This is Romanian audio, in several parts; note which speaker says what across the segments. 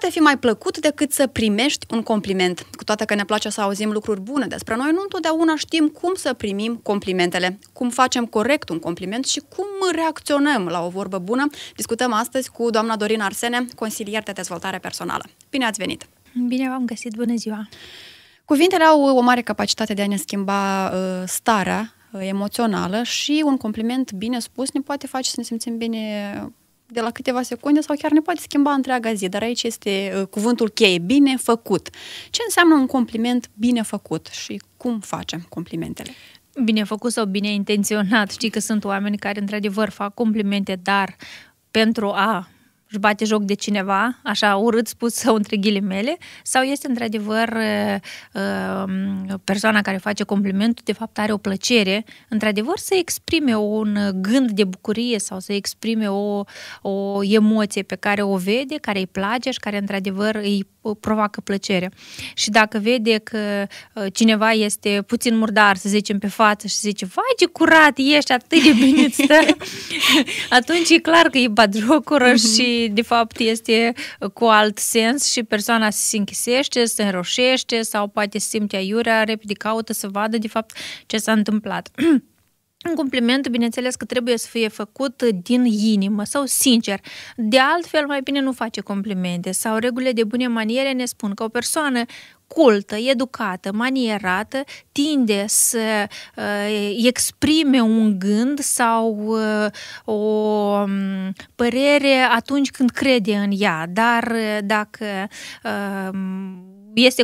Speaker 1: poate fi mai plăcut decât să primești un compliment. Cu toate că ne place să auzim lucruri bune despre noi, nu întotdeauna știm cum să primim complimentele, cum facem corect un compliment și cum reacționăm la o vorbă bună. Discutăm astăzi cu doamna Dorina Arsene, consilier de dezvoltare personală. Bine ați venit! Bine v-am găsit, bună ziua! Cuvintele au o mare capacitate de a ne schimba uh, starea uh, emoțională și un compliment bine spus ne poate face să ne simțim bine de la câteva secunde sau chiar ne poate schimba întreaga zi, dar aici este uh, cuvântul cheie, bine făcut. Ce înseamnă un compliment bine făcut și cum facem complimentele?
Speaker 2: Bine făcut sau bine intenționat. Știi că sunt oameni care într-adevăr fac complimente, dar pentru a își bate joc de cineva, așa urât spus sau între ghilimele, sau este într-adevăr uh, uh, persoana care face complimentul, de fapt are o plăcere, într-adevăr să exprime un gând de bucurie sau să exprime o, o emoție pe care o vede, care îi place și care într-adevăr îi provoacă plăcere. Și dacă vede că uh, cineva este puțin murdar, să zicem, pe față și zice, vai ce curat ești, atât de bine stă, atunci e clar că e bat jocură mhm. și de fapt este uh, cu alt sens și persoana se închisește, se înroșește sau poate simte aiurea, repede caută să vadă de fapt ce s-a întâmplat. Un compliment, bineînțeles că trebuie să fie făcut din inimă sau sincer. De altfel, mai bine nu face complimente sau regulile de bune maniere ne spun că o persoană cultă, educată, manierată, tinde să uh, exprime un gând sau uh, o um, părere atunci când crede în ea, dar uh, dacă uh,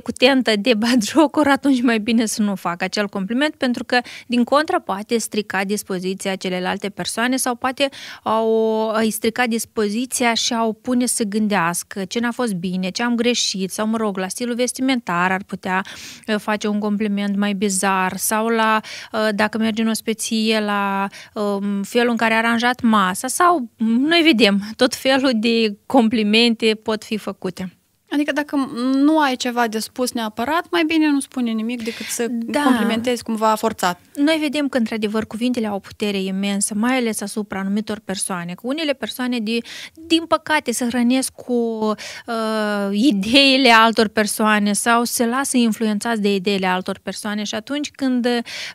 Speaker 2: cu tentă de bagiocuri, atunci mai bine să nu fac acel compliment, pentru că, din contră, poate strica dispoziția celelalte persoane sau poate au, îi strica dispoziția și au pune să gândească ce n-a fost bine, ce am greșit, sau, mă rog, la stilul vestimentar ar putea uh, face un compliment mai bizar sau la, uh, dacă merge în ospeție, la um, felul în care a aranjat masa sau, noi vedem, tot felul de complimente pot fi făcute.
Speaker 1: Adică dacă nu ai ceva de spus neapărat, mai bine nu spune nimic
Speaker 2: decât să da. complimentezi cumva forțat. Noi vedem că, într-adevăr, cuvintele au o putere imensă, mai ales asupra anumitor persoane. Că unele persoane, de, din păcate, se hrănesc cu uh, ideile altor persoane sau se lasă influențați de ideile altor persoane și atunci când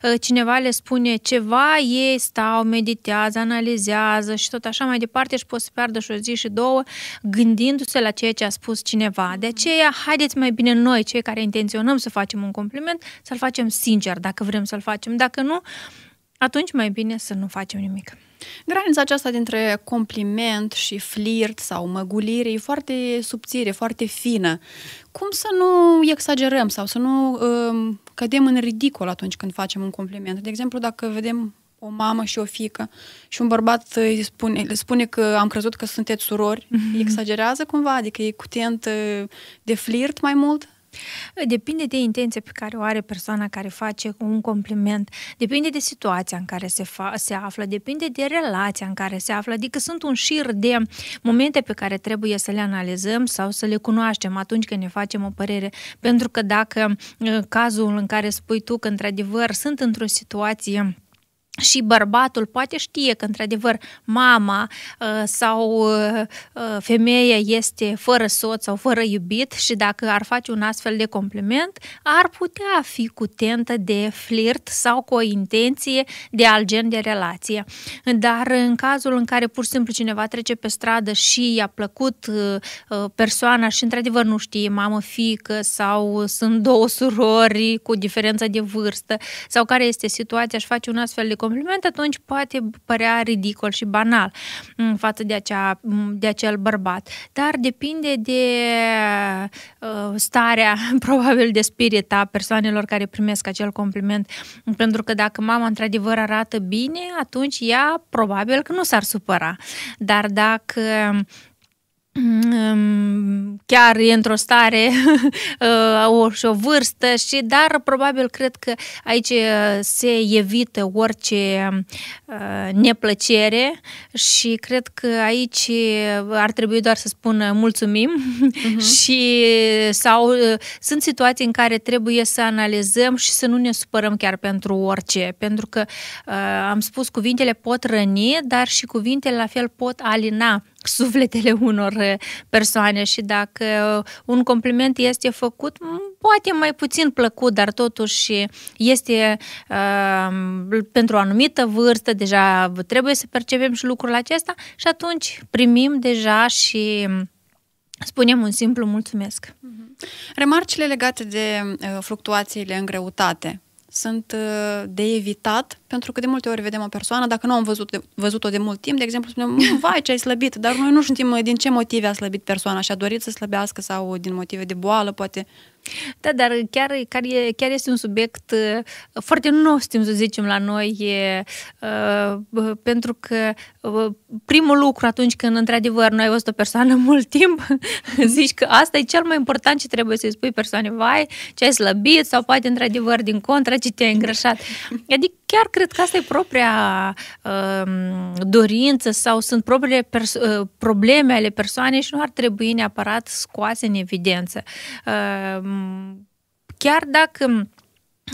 Speaker 2: uh, cineva le spune ceva, ei stau, meditează, analizează și tot așa mai departe și pot să piardă și o zi și două gândindu-se la ceea ce a spus cineva de aceea, haideți mai bine noi, cei care intenționăm să facem un compliment, să-l facem sincer, dacă vrem să-l facem. Dacă nu, atunci mai bine să nu facem nimic.
Speaker 1: Granița aceasta dintre compliment și flirt sau măgulire e foarte subțire, foarte fină. Cum să nu exagerăm sau să nu um, cădem în ridicol atunci când facem un compliment? De exemplu, dacă vedem o mamă și o fică și un bărbat îi spune, îi spune că am crezut că sunteți surori, mm-hmm. exagerează cumva, adică
Speaker 2: e cutent ă, de flirt mai mult? Depinde de intenția pe care o are persoana care face un compliment, depinde de situația în care se, fa- se află, depinde de relația în care se află, adică sunt un șir de momente pe care trebuie să le analizăm sau să le cunoaștem atunci când ne facem o părere. Pentru că dacă ă, cazul în care spui tu că într-adevăr sunt într-o situație și bărbatul poate știe că, într-adevăr, mama uh, sau uh, uh, femeia este fără soț sau fără iubit și dacă ar face un astfel de compliment, ar putea fi cutentă de flirt sau cu o intenție de alt gen de relație. Dar în cazul în care pur și simplu cineva trece pe stradă și i-a plăcut persoana și, într-adevăr, nu știe mamă, fică sau sunt două surori cu diferență de vârstă sau care este situația și face un astfel de compliment, compliment, atunci poate părea ridicol și banal mm, față de, acea, mm, de acel bărbat. Dar depinde de uh, starea, probabil, de spirit a persoanelor care primesc acel compliment. Pentru că dacă mama într-adevăr arată bine, atunci ea probabil că nu s-ar supăra. Dar dacă Mm, mm, chiar e într-o stare o, uh, și o vârstă și dar probabil cred că aici uh, se evită orice uh, neplăcere și cred că aici ar trebui doar să spună mulțumim uh-huh. și sau sunt situații în care trebuie să analizăm și să nu ne supărăm chiar pentru orice, pentru că am spus cuvintele pot răni, dar și cuvintele la fel pot alina sufletele unor eh, persoane și dacă eh, un compliment este făcut, poate mai puțin plăcut, dar totuși este uh, pentru o anumită vârstă, deja trebuie să percepem și lucrul acesta și atunci primim deja și mm, spunem un simplu mulțumesc. Mm-hmm. Remarcile legate de fluctuațiile în
Speaker 1: greutate sunt uh, de evitat, pentru că de multe ori vedem o persoană, dacă nu am văzut de, văzut-o de mult timp, de exemplu, spunem, mm, vai ce ai slăbit, dar noi nu știm uh, din ce motive a slăbit persoana și a dorit
Speaker 2: să slăbească sau din motive de boală, poate da, dar chiar, chiar, e, chiar este un subiect uh, foarte nostru, să zicem, la noi, e, uh, uh, pentru că uh, primul lucru atunci când, într-adevăr, noi ai văzut o persoană mult timp, zici că asta e cel mai important ce trebuie să-i spui persoane, vai, ce ai slăbit sau poate, într-adevăr, din contra, ce te-ai îngrășat. Adică chiar cred că asta e propria uh, dorință sau sunt propriile pers- uh, probleme ale persoanei și nu ar trebui neapărat scoase în evidență. Uh, chiar dacă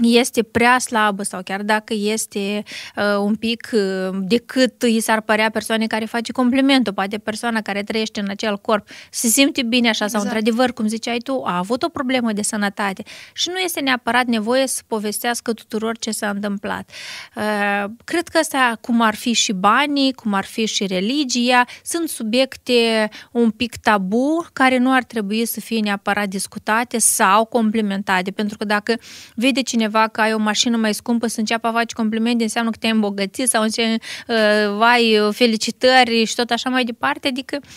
Speaker 2: este prea slabă sau chiar dacă este uh, un pic uh, decât i s-ar părea persoane care face complimentul, poate persoana care trăiește în acel corp se simte bine așa sau exact. într-adevăr, cum ziceai tu, a avut o problemă de sănătate și nu este neapărat nevoie să povestească tuturor ce s-a întâmplat. Uh, cred că asta, cum ar fi și banii, cum ar fi și religia, sunt subiecte un pic tabu care nu ar trebui să fie neapărat discutate sau complimentate, pentru că dacă vede cine cineva că ai o mașină mai scumpă să înceapă a face complimente, înseamnă că te-ai îmbogățit sau uh, vai, uh, felicitări și tot așa mai departe, adică uh,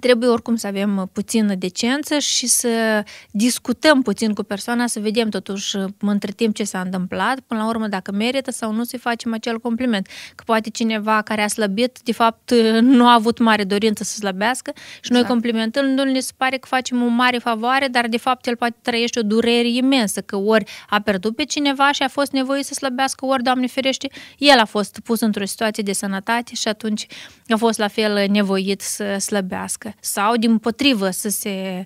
Speaker 2: Trebuie oricum să avem uh, puțină decență și să discutăm puțin cu persoana, să vedem totuși uh, între timp ce s-a întâmplat, până la urmă dacă merită sau nu să-i facem acel compliment. Că poate cineva care a slăbit, de fapt, uh, nu a avut mare dorință să slăbească și exact. noi complimentându-l ne se pare că facem o mare favoare, dar de fapt el poate trăiește o durere imensă, că ori a pierdut pe cineva și a fost nevoie să slăbească, ori, Doamne ferește, el a fost pus într-o situație de sănătate și atunci a fost la fel nevoit să slăbească crească sau, din potrivă, să se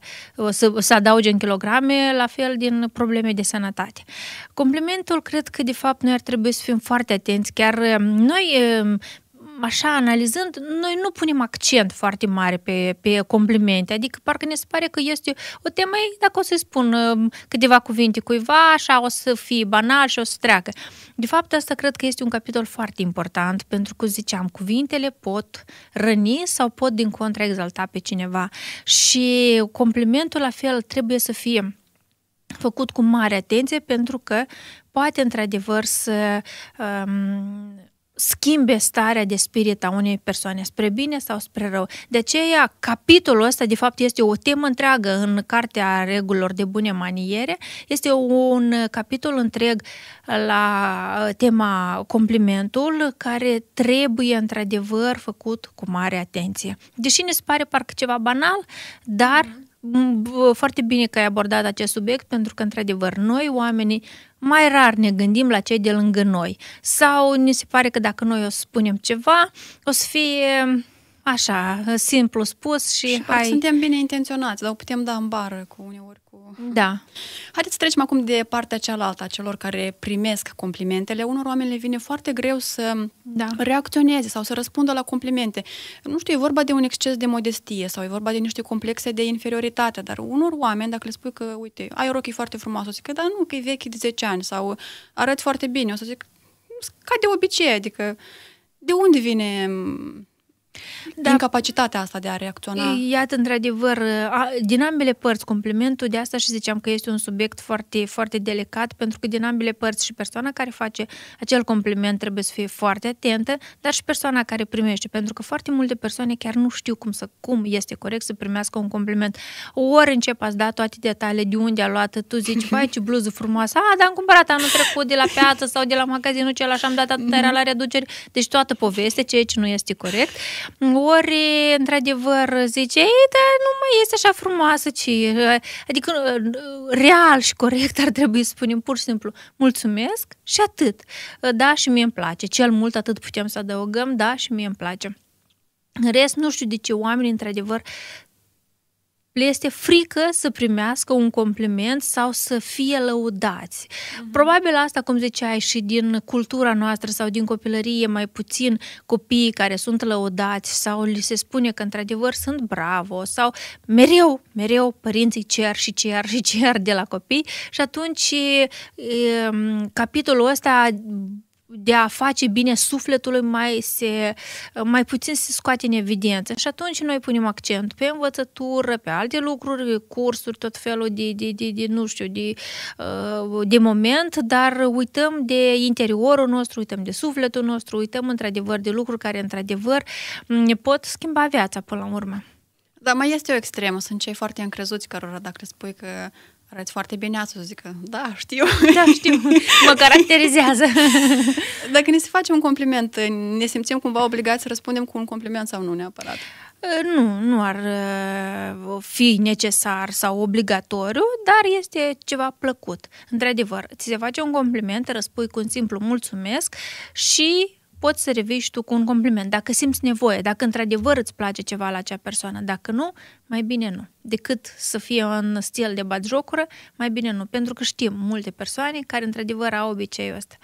Speaker 2: să, să adauge în kilograme, la fel din probleme de sănătate. Complimentul, cred că, de fapt, noi ar trebui să fim foarte atenți. Chiar um, noi um, așa, analizând, noi nu punem accent foarte mare pe, pe complimente, adică parcă ne se pare că este o temă, dacă o să-i spun um, câteva cuvinte cuiva, așa o să fie banal și o să treacă. De fapt, asta cred că este un capitol foarte important, pentru că, ziceam, cuvintele pot răni sau pot, din contra, exalta pe cineva. Și complimentul, la fel, trebuie să fie făcut cu mare atenție, pentru că poate, într-adevăr, să... Um, schimbe starea de spirit a unei persoane spre bine sau spre rău. De aceea, capitolul ăsta, de fapt, este o temă întreagă în Cartea Regulilor de Bune Maniere. Este un capitol întreg la uh, tema complimentul, care trebuie, într-adevăr, făcut cu mare atenție. Deși ne se pare parcă ceva banal, dar mm-hmm. foarte bine că ai abordat acest subiect, pentru că, într-adevăr, noi, oamenii, mai rar ne gândim la cei de lângă noi sau ne se pare că dacă noi o spunem ceva, o să fie așa, simplu spus și, și hai... Suntem
Speaker 1: bine intenționați, dar o putem da în bară cu uneori cu... Da. Haideți să trecem acum de partea cealaltă a celor care primesc complimentele. Unor oameni le vine foarte greu să da. reacționeze sau să răspundă la complimente. Nu știu, e vorba de un exces de modestie sau e vorba de niște complexe de inferioritate, dar unor oameni, dacă le spui că, uite, ai o rochie foarte frumoasă, o să zic că, da, nu, că e vechi de 10 ani sau arăți foarte bine, o să zic, ca de obicei, adică de unde vine da, incapacitatea asta de a reacționa.
Speaker 2: Iată, într-adevăr, din ambele părți complimentul, de asta și ziceam că este un subiect foarte, foarte delicat, pentru că din ambele părți și persoana care face acel compliment trebuie să fie foarte atentă, dar și persoana care primește, pentru că foarte multe persoane chiar nu știu cum să, cum este corect să primească un compliment. Ori încep ați da toate detaliile de unde a luat, tu zici, vai ce bluză frumoasă, a, dar am cumpărat anul trecut de la piață sau de la magazinul cel așa am dat atâta la reduceri, deci toată povestea, ceea ce nu este corect ori, într-adevăr, zice, ei, dar nu mai este așa frumoasă, ci... Eh, adică, eh, real și corect ar trebui să spunem pur și simplu, mulțumesc și atât. Eh, da, și mie îmi place. Cel mult atât putem să adăugăm, da, și mie îmi place. În rest, nu știu de ce oamenii, într-adevăr, le este frică să primească un compliment sau să fie lăudați. Mm-hmm. Probabil asta, cum ziceai, și din cultura noastră sau din copilărie, mai puțin copiii care sunt lăudați sau li se spune că într-adevăr sunt bravo sau mereu, mereu părinții cer și cer și cer de la copii și atunci e, capitolul ăsta de a face bine sufletului mai, se, mai puțin se scoate în evidență. Și atunci noi punem accent pe învățătură, pe alte lucruri, cursuri, tot felul de, de, de, de nu știu, de, uh, de moment, dar uităm de interiorul nostru, uităm de sufletul nostru, uităm într-adevăr de lucruri care într-adevăr ne pot schimba viața până la urmă.
Speaker 1: Dar mai este o extremă, sunt cei foarte încrezuți cărora dacă spui că Arăți foarte bine ați să zică, da, știu. Da, știu, mă caracterizează. Dacă ne se face un compliment, ne simțim cumva obligați să răspundem cu un compliment sau nu neapărat?
Speaker 2: Ă, nu, nu ar ă, fi necesar sau obligatoriu, dar este ceva plăcut. Într-adevăr, ți se face un compliment, răspui cu un simplu mulțumesc și poți să revii și tu cu un compliment, dacă simți nevoie, dacă într-adevăr îți place ceva la acea persoană, dacă nu, mai bine nu. Decât să fie în stil de jocură, mai bine nu, pentru că știm multe persoane care într-adevăr au obiceiul ăsta.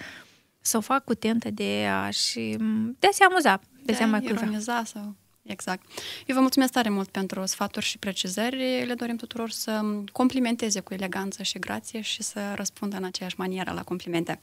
Speaker 2: Să o fac cu tentă de a și de a se amuza,
Speaker 1: de, de a da, mai ironiza sau... Exact. Eu vă mulțumesc tare mult pentru sfaturi și precizări. Le dorim tuturor să complimenteze cu eleganță și grație și să răspundă în aceeași manieră la complimente.